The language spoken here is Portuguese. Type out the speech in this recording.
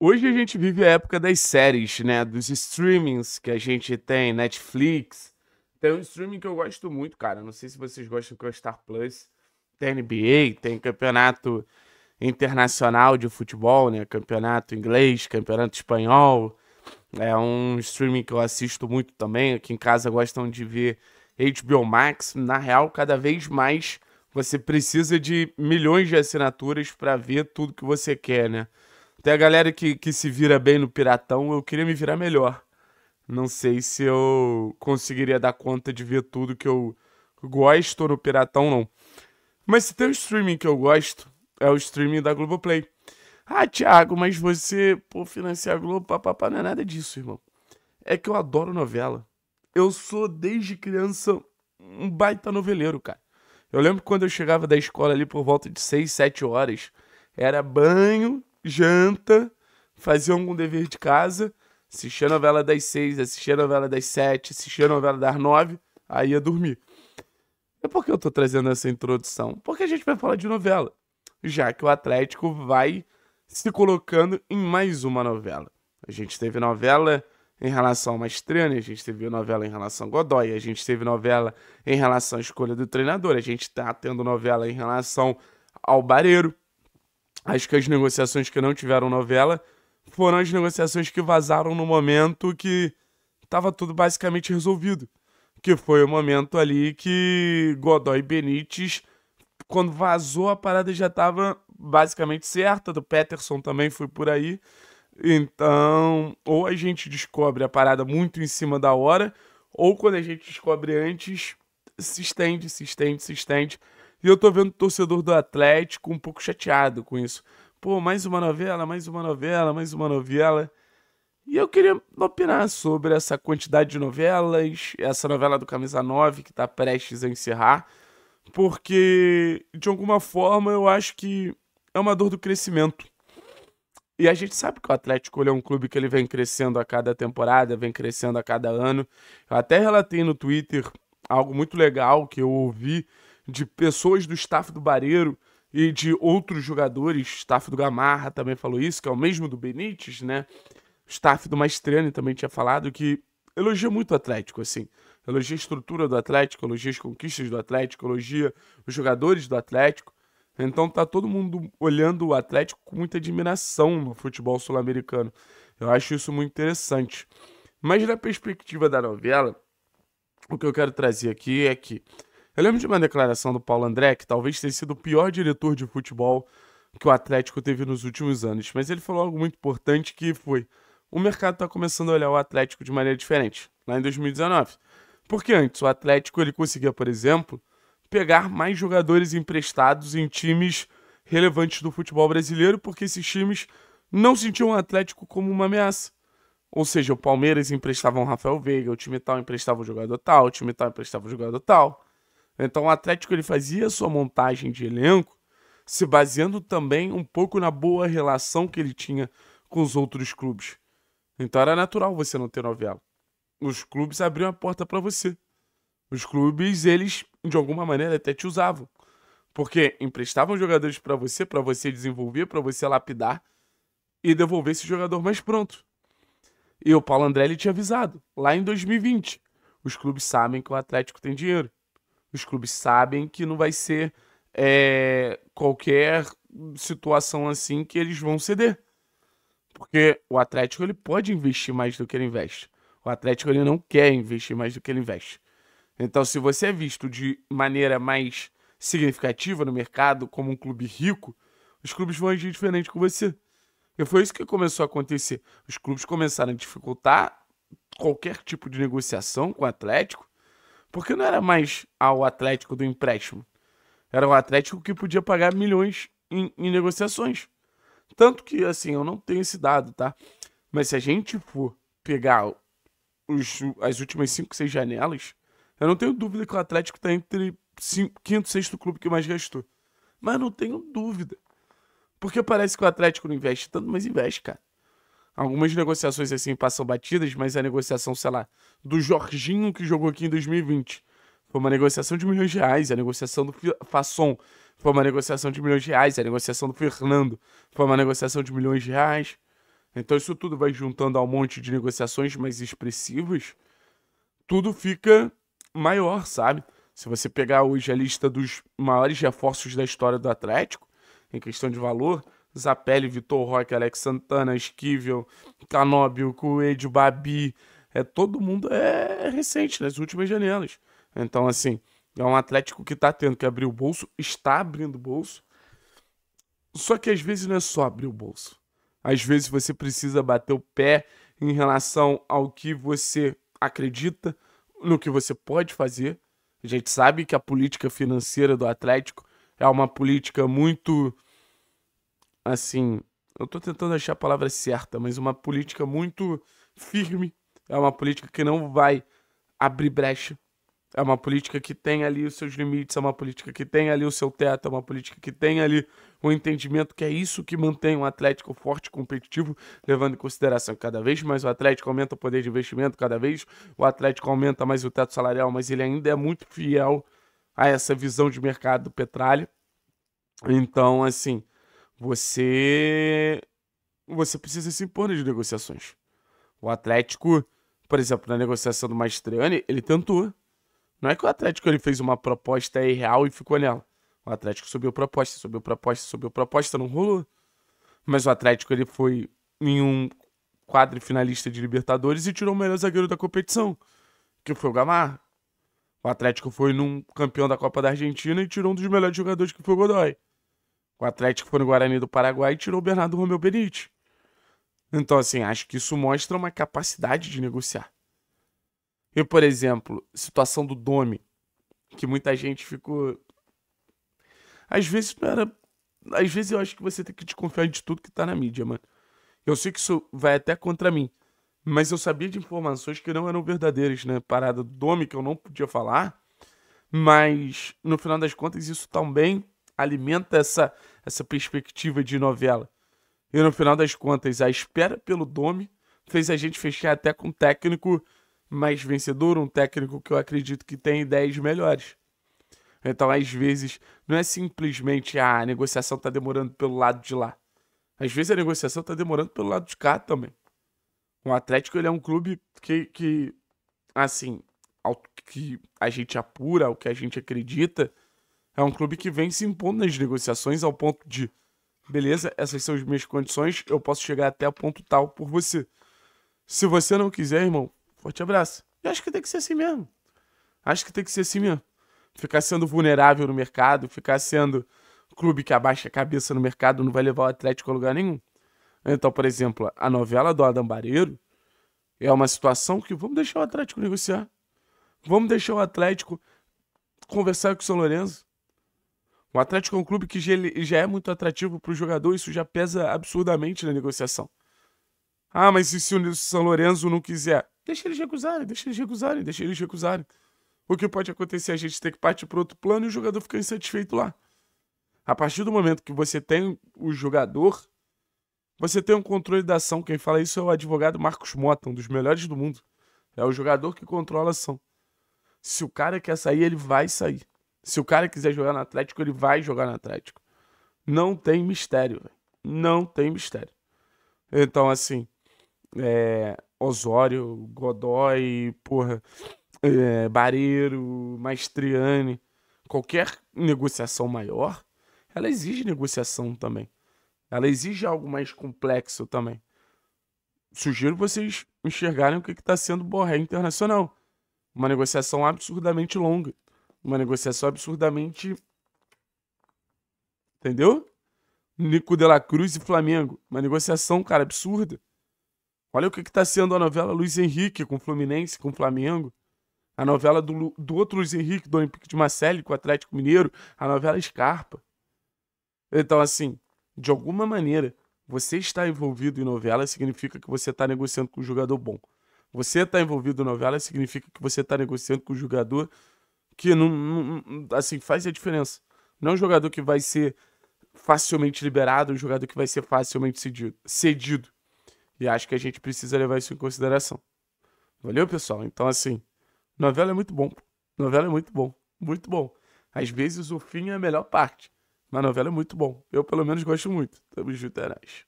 Hoje a gente vive a época das séries, né? Dos streamings que a gente tem, Netflix. Tem um streaming que eu gosto muito, cara. Não sei se vocês gostam que é o Star Plus. Tem NBA, tem campeonato internacional de futebol, né? Campeonato inglês, campeonato espanhol. É um streaming que eu assisto muito também. Aqui em casa gostam de ver HBO Max. Na real, cada vez mais você precisa de milhões de assinaturas para ver tudo que você quer, né? Tem a galera que, que se vira bem no Piratão, eu queria me virar melhor. Não sei se eu conseguiria dar conta de ver tudo que eu gosto no Piratão, não. Mas se tem um streaming que eu gosto, é o streaming da Globoplay. Ah, Thiago, mas você, pô, financiar a Globo, papapá, não é nada disso, irmão. É que eu adoro novela. Eu sou, desde criança, um baita noveleiro, cara. Eu lembro quando eu chegava da escola ali por volta de 6, 7 horas, era banho, janta, fazia algum dever de casa, assistia a novela das seis, assistia a novela das sete, assistia a novela das nove, aí ia dormir. É por que eu tô trazendo essa introdução? Porque a gente vai falar de novela, já que o Atlético vai se colocando em mais uma novela. A gente teve novela em relação a Mastrani, a gente teve novela em relação a Godoy, a gente teve novela em relação à escolha do treinador, a gente tá tendo novela em relação ao Bareiro, Acho que as negociações que não tiveram novela foram as negociações que vazaram no momento que estava tudo basicamente resolvido. Que foi o momento ali que Godoy Benítez, quando vazou a parada já estava basicamente certa, do Peterson também foi por aí. Então, ou a gente descobre a parada muito em cima da hora, ou quando a gente descobre antes, se estende, se estende, se estende. E eu tô vendo o torcedor do Atlético um pouco chateado com isso. Pô, mais uma novela, mais uma novela, mais uma novela. E eu queria opinar sobre essa quantidade de novelas, essa novela do Camisa 9 que tá prestes a encerrar, porque de alguma forma eu acho que é uma dor do crescimento. E a gente sabe que o Atlético é um clube que ele vem crescendo a cada temporada, vem crescendo a cada ano. Eu até relatei no Twitter algo muito legal que eu ouvi de pessoas do staff do Bareiro e de outros jogadores, staff do Gamarra também falou isso, que é o mesmo do Benítez, né? O staff do Maestriani também tinha falado que elogia muito o Atlético, assim. Elogia a estrutura do Atlético, elogia as conquistas do Atlético, elogia os jogadores do Atlético. Então tá todo mundo olhando o Atlético com muita admiração no futebol sul-americano. Eu acho isso muito interessante. Mas na perspectiva da novela, o que eu quero trazer aqui é que eu lembro de uma declaração do Paulo André, que talvez tenha sido o pior diretor de futebol que o Atlético teve nos últimos anos, mas ele falou algo muito importante que foi: o mercado está começando a olhar o Atlético de maneira diferente, lá em 2019. Porque antes o Atlético ele conseguia, por exemplo, pegar mais jogadores emprestados em times relevantes do futebol brasileiro, porque esses times não sentiam o Atlético como uma ameaça. Ou seja, o Palmeiras emprestava um Rafael Veiga, o time tal emprestava o um jogador tal, o time tal emprestava o um jogador tal. Então o Atlético ele fazia sua montagem de elenco se baseando também um pouco na boa relação que ele tinha com os outros clubes. Então era natural você não ter novela. Os clubes abriam a porta para você. Os clubes, eles, de alguma maneira, até te usavam. Porque emprestavam jogadores para você, para você desenvolver, para você lapidar e devolver esse jogador mais pronto. E o Paulo André ele tinha avisado, lá em 2020. Os clubes sabem que o Atlético tem dinheiro. Os clubes sabem que não vai ser é, qualquer situação assim que eles vão ceder. Porque o Atlético ele pode investir mais do que ele investe. O Atlético ele não quer investir mais do que ele investe. Então, se você é visto de maneira mais significativa no mercado, como um clube rico, os clubes vão agir diferente com você. E foi isso que começou a acontecer. Os clubes começaram a dificultar qualquer tipo de negociação com o Atlético, porque não era mais ao Atlético do empréstimo. Era o Atlético que podia pagar milhões em, em negociações. Tanto que, assim, eu não tenho esse dado, tá? Mas se a gente for pegar os, as últimas 5, 6 janelas, eu não tenho dúvida que o Atlético está entre cinco, quinto e sexto clube que mais gastou. Mas não tenho dúvida. Porque parece que o Atlético não investe tanto, mas investe, cara. Algumas negociações assim passam batidas, mas a negociação, sei lá, do Jorginho que jogou aqui em 2020 foi uma negociação de milhões de reais, a negociação do Fasson foi uma negociação de milhões de reais, a negociação do Fernando foi uma negociação de milhões de reais. Então isso tudo vai juntando a um monte de negociações mais expressivas, tudo fica maior, sabe? Se você pegar hoje a lista dos maiores reforços da história do Atlético, em questão de valor, Zapelli, Vitor Roque, Alex Santana, Esquivel, Canóbio, Coelho, Babi. É, todo mundo é recente, nas últimas janelas. Então, assim, é um Atlético que está tendo que abrir o bolso, está abrindo o bolso. Só que às vezes não é só abrir o bolso. Às vezes você precisa bater o pé em relação ao que você acredita, no que você pode fazer. A gente sabe que a política financeira do Atlético é uma política muito assim, eu estou tentando achar a palavra certa, mas uma política muito firme, é uma política que não vai abrir brecha, é uma política que tem ali os seus limites, é uma política que tem ali o seu teto, é uma política que tem ali o um entendimento que é isso que mantém um Atlético forte, competitivo, levando em consideração que cada vez mais o Atlético aumenta o poder de investimento, cada vez o Atlético aumenta mais o teto salarial, mas ele ainda é muito fiel a essa visão de mercado do Petralha. Então, assim, você você precisa se impor nas negociações. O Atlético, por exemplo, na negociação do Mastriani, ele tentou. Não é que o Atlético ele fez uma proposta irreal e ficou nela. O Atlético subiu proposta, subiu proposta, subiu proposta, não rolou. Mas o Atlético ele foi em um quadro finalista de Libertadores e tirou o melhor zagueiro da competição, que foi o Gamar. O Atlético foi num campeão da Copa da Argentina e tirou um dos melhores jogadores que foi o Godoy. O Atlético foi no Guarani do Paraguai e tirou o Bernardo Romeu Benite. Então, assim, acho que isso mostra uma capacidade de negociar. E, por exemplo, situação do Domi, que muita gente ficou. Às vezes não era. Às vezes eu acho que você tem que desconfiar de tudo que tá na mídia, mano. Eu sei que isso vai até contra mim. Mas eu sabia de informações que não eram verdadeiras, né? Parada do Domi que eu não podia falar. Mas, no final das contas, isso também tá alimenta essa, essa perspectiva de novela. E no final das contas, a espera pelo Domi fez a gente fechar até com um técnico mais vencedor, um técnico que eu acredito que tem ideias melhores. Então, às vezes, não é simplesmente ah, a negociação está demorando pelo lado de lá. Às vezes a negociação está demorando pelo lado de cá também. O Atlético ele é um clube que, que assim, ao que a gente apura, o que a gente acredita, é um clube que vem se impondo nas negociações ao ponto de, beleza, essas são as minhas condições, eu posso chegar até o ponto tal por você. Se você não quiser, irmão, forte abraço. E acho que tem que ser assim mesmo. Acho que tem que ser assim mesmo. Ficar sendo vulnerável no mercado, ficar sendo clube que abaixa a cabeça no mercado, não vai levar o Atlético a lugar nenhum. Então, por exemplo, a novela do Adam Bareiro é uma situação que vamos deixar o Atlético negociar. Vamos deixar o Atlético conversar com o São Lourenço. O Atlético é um clube que já é muito atrativo para o jogador, isso já pesa absurdamente na negociação. Ah, mas e se o São Lourenço não quiser? Deixa eles recusarem, deixa eles recusarem, deixa eles recusarem. O que pode acontecer é a gente ter que partir para outro plano e o jogador ficar insatisfeito lá. A partir do momento que você tem o jogador, você tem um controle da ação. Quem fala isso é o advogado Marcos Mota, um dos melhores do mundo. É o jogador que controla a ação. Se o cara quer sair, ele vai sair. Se o cara quiser jogar no Atlético, ele vai jogar no Atlético. Não tem mistério, velho. Não tem mistério. Então, assim, é, Osório, Godoy, porra, é, Bareiro, Maestriani, qualquer negociação maior, ela exige negociação também. Ela exige algo mais complexo também. Sugiro vocês enxergarem o que está sendo Borré Internacional. Uma negociação absurdamente longa. Uma negociação absurdamente. Entendeu? Nico de la Cruz e Flamengo. Uma negociação, cara, absurda. Olha o que, está sendo a novela Luiz Henrique com Fluminense, com Flamengo. A novela do, do outro Luiz Henrique, do Olympique de Marseille, com o Atlético Mineiro. A novela Scarpa. Então, assim, de alguma maneira, você está envolvido em novela significa que você está negociando com um jogador bom. Você está envolvido em novela significa que você está negociando com um jogador que não, não, assim, faz a diferença. Não é um jogador que vai ser facilmente liberado, é um jogador que vai ser facilmente cedido. cedido. E acho que a gente precisa levar isso em consideração. Valeu, pessoal? Então, assim, novela é muito bom. Novela é muito bom. Muito bom. Às vezes o fim é a melhor parte. Mas novela é muito bom. Eu, pelo menos, gosto muito. Tamo junto, é